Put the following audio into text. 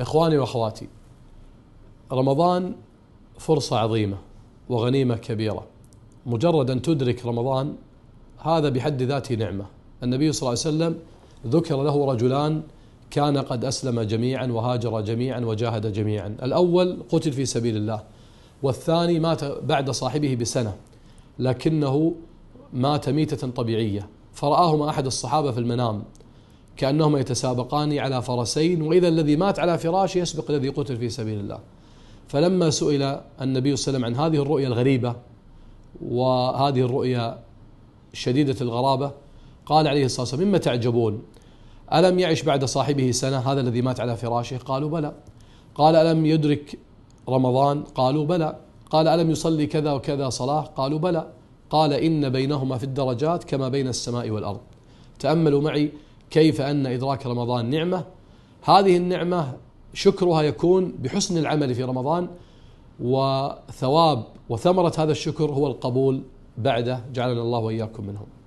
إخواني وأخواتي رمضان فرصة عظيمة وغنيمة كبيرة مجرد أن تدرك رمضان هذا بحد ذاته نعمة النبي صلى الله عليه وسلم ذكر له رجلان كان قد أسلم جميعا وهاجر جميعا وجاهد جميعا الأول قتل في سبيل الله والثاني مات بعد صاحبه بسنة لكنه مات ميتة طبيعية فرآهما أحد الصحابة في المنام كأنهما يتسابقان على فرسين وإذا الذي مات على فراشه يسبق الذي قتل في سبيل الله فلما سئل النبي صلى الله عليه وسلم عن هذه الرؤيا الغريبة وهذه الرؤيا شديدة الغرابة قال عليه الصلاة والسلام مما تعجبون ألم يعش بعد صاحبه سنة هذا الذي مات على فراشه قالوا بلى قال ألم يدرك رمضان قالوا بلى قال ألم يصلي كذا وكذا صلاة قالوا بلى قال إن بينهما في الدرجات كما بين السماء والأرض تأملوا معي كيف أن إدراك رمضان نعمة هذه النعمة شكرها يكون بحسن العمل في رمضان وثواب وثمرة هذا الشكر هو القبول بعده جعلنا الله وإياكم منهم